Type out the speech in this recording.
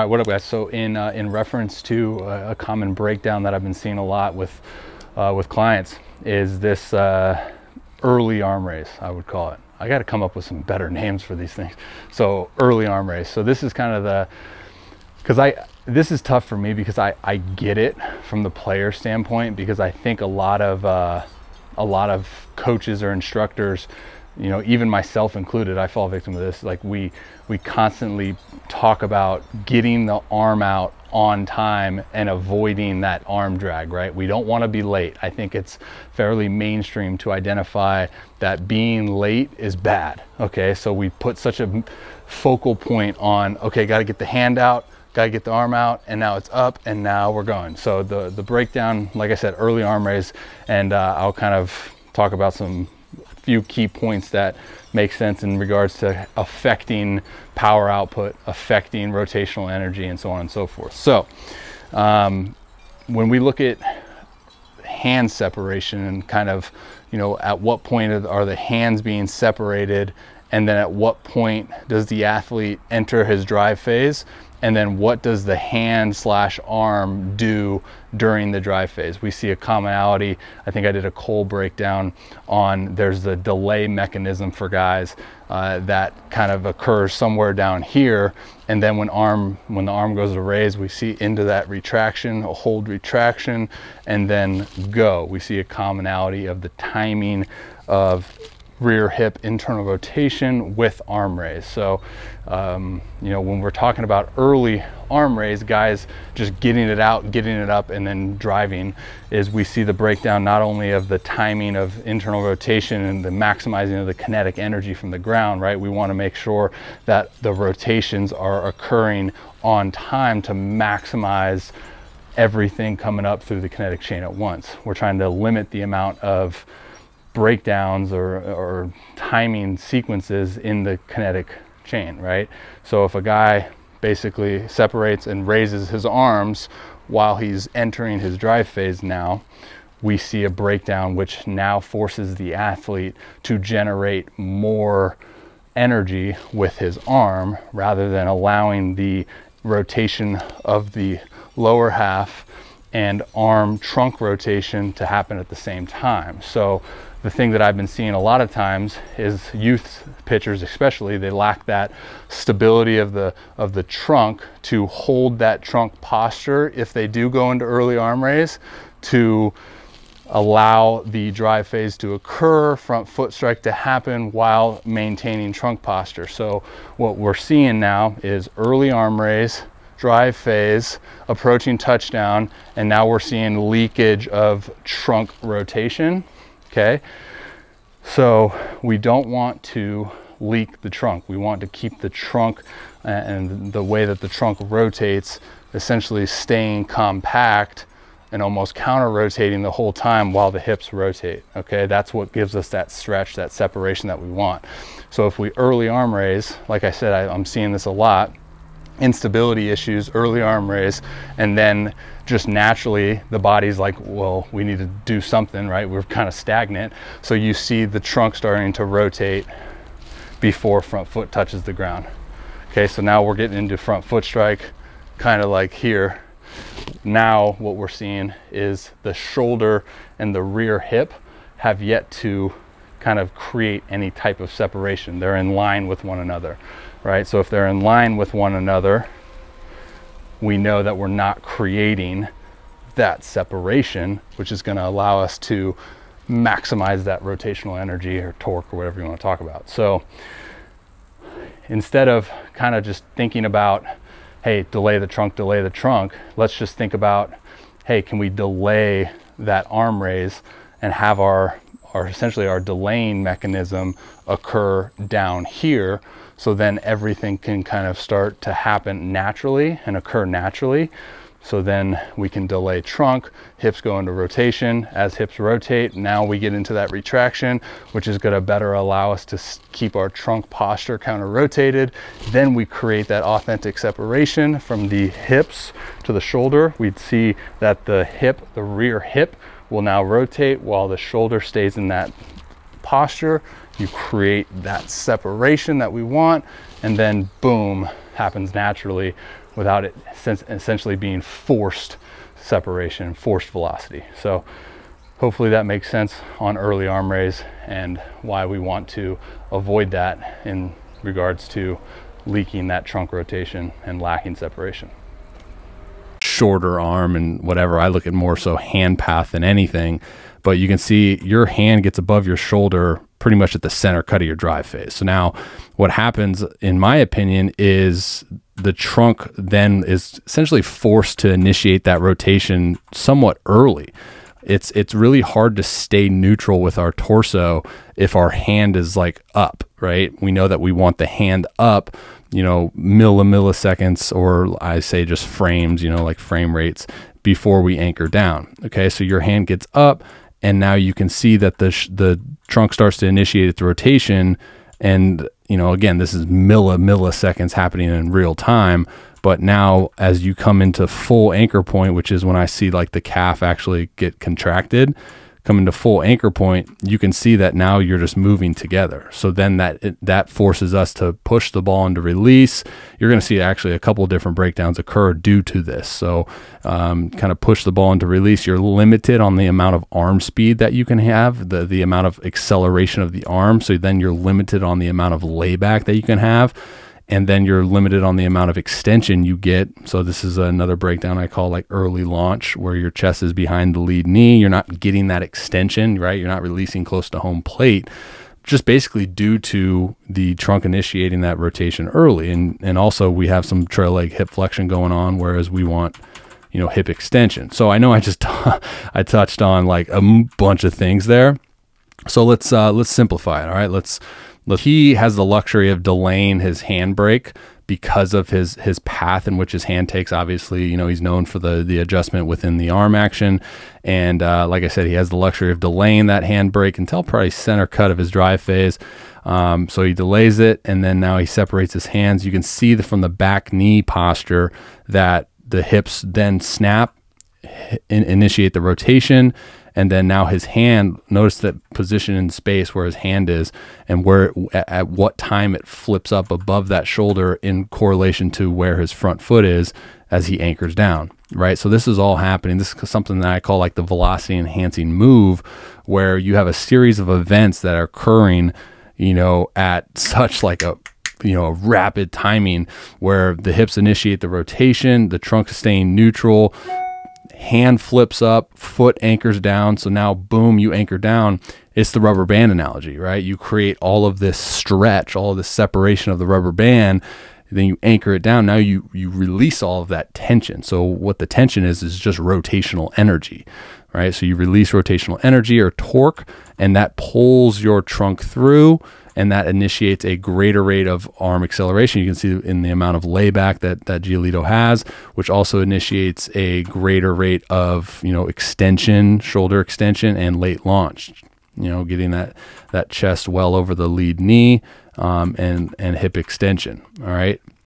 All right, what up guys? So in, uh, in reference to uh, a common breakdown that I've been seeing a lot with, uh, with clients is this uh, early arm race? I would call it. I got to come up with some better names for these things. So early arm race. So this is kind of the, because I, this is tough for me because I, I get it from the player standpoint because I think a lot of, uh, a lot of coaches or instructors you know even myself included i fall victim to this like we we constantly talk about getting the arm out on time and avoiding that arm drag right we don't want to be late i think it's fairly mainstream to identify that being late is bad okay so we put such a focal point on okay got to get the hand out got to get the arm out and now it's up and now we're going so the the breakdown like i said early arm raise and uh, i'll kind of talk about some few key points that make sense in regards to affecting power output, affecting rotational energy, and so on and so forth. So um, when we look at hand separation and kind of, you know, at what point are the hands being separated and then at what point does the athlete enter his drive phase and then what does the hand slash arm do during the dry phase. We see a commonality. I think I did a coal breakdown on there's the delay mechanism for guys uh, that kind of occurs somewhere down here. And then when arm when the arm goes to raise, we see into that retraction, a hold retraction, and then go. We see a commonality of the timing of rear hip internal rotation with arm raise. So, um, you know, when we're talking about early arm raise, guys just getting it out, getting it up, and then driving, is we see the breakdown not only of the timing of internal rotation and the maximizing of the kinetic energy from the ground, right? We want to make sure that the rotations are occurring on time to maximize everything coming up through the kinetic chain at once. We're trying to limit the amount of breakdowns or, or timing sequences in the kinetic chain, right? So if a guy basically separates and raises his arms while he's entering his drive phase now, we see a breakdown which now forces the athlete to generate more energy with his arm rather than allowing the rotation of the lower half and arm trunk rotation to happen at the same time. So the thing that I've been seeing a lot of times is youth pitchers, especially, they lack that stability of the of the trunk to hold that trunk posture if they do go into early arm raise to allow the drive phase to occur, front foot strike to happen while maintaining trunk posture. So what we're seeing now is early arm raise, drive phase, approaching touchdown, and now we're seeing leakage of trunk rotation okay? So we don't want to leak the trunk. We want to keep the trunk and the way that the trunk rotates essentially staying compact and almost counter rotating the whole time while the hips rotate. Okay, that's what gives us that stretch, that separation that we want. So if we early arm raise, like I said, I, am seeing this a lot, instability issues, early arm raise, and then just naturally the body's like, well, we need to do something, right? We're kind of stagnant. So you see the trunk starting to rotate before front foot touches the ground. Okay, so now we're getting into front foot strike, kind of like here. Now what we're seeing is the shoulder and the rear hip have yet to kind of create any type of separation. They're in line with one another right? So if they're in line with one another, we know that we're not creating that separation, which is going to allow us to maximize that rotational energy or torque or whatever you want to talk about. So instead of kind of just thinking about, hey, delay the trunk, delay the trunk, let's just think about, hey, can we delay that arm raise and have our, our essentially our delaying mechanism occur down here so then everything can kind of start to happen naturally and occur naturally. So then we can delay trunk, hips go into rotation. As hips rotate, now we get into that retraction, which is gonna better allow us to keep our trunk posture counter rotated. Then we create that authentic separation from the hips to the shoulder. We'd see that the hip, the rear hip will now rotate while the shoulder stays in that posture, you create that separation that we want, and then boom, happens naturally without it essentially being forced separation, forced velocity. So hopefully that makes sense on early arm raise and why we want to avoid that in regards to leaking that trunk rotation and lacking separation shorter arm and whatever. I look at more so hand path than anything, but you can see your hand gets above your shoulder pretty much at the center cut of your drive phase. So now what happens in my opinion is the trunk then is essentially forced to initiate that rotation somewhat early. It's it's really hard to stay neutral with our torso if our hand is like up, right? We know that we want the hand up, you know, milliseconds or I say just frames, you know, like frame rates before we anchor down. Okay, so your hand gets up and now you can see that the, the trunk starts to initiate its rotation. And, you know, again, this is milli milliseconds happening in real time. But now as you come into full anchor point, which is when I see like the calf actually get contracted, coming to full anchor point, you can see that now you're just moving together. So then that that forces us to push the ball into release. You're going to see actually a couple different breakdowns occur due to this. So um, kind of push the ball into release. You're limited on the amount of arm speed that you can have, the the amount of acceleration of the arm. So then you're limited on the amount of layback that you can have and then you're limited on the amount of extension you get. So this is another breakdown I call like early launch where your chest is behind the lead knee, you're not getting that extension, right? You're not releasing close to home plate just basically due to the trunk initiating that rotation early and and also we have some trail leg hip flexion going on whereas we want you know hip extension. So I know I just I touched on like a bunch of things there so let's uh, let's simplify it. All right, let's. Let, he has the luxury of delaying his handbrake because of his his path in which his hand takes. Obviously, you know he's known for the the adjustment within the arm action, and uh, like I said, he has the luxury of delaying that handbrake until probably center cut of his drive phase. Um, so he delays it, and then now he separates his hands. You can see the, from the back knee posture that the hips then snap, in, initiate the rotation, and then now his hand notice that position in space where his hand is and where at, at what time it flips up above that shoulder in correlation to where his front foot is as he anchors down right so this is all happening this is something that i call like the velocity enhancing move where you have a series of events that are occurring you know at such like a you know a rapid timing where the hips initiate the rotation the trunk is staying neutral hand flips up, foot anchors down. So now, boom, you anchor down. It's the rubber band analogy, right? You create all of this stretch, all of this separation of the rubber band. Then you anchor it down. Now you you release all of that tension. So what the tension is is just rotational energy, right? So you release rotational energy or torque, and that pulls your trunk through and that initiates a greater rate of arm acceleration. You can see in the amount of layback that that Giolito has, which also initiates a greater rate of you know extension, shoulder extension, and late launch. You know, getting that that chest well over the lead knee um, and and hip extension. All right.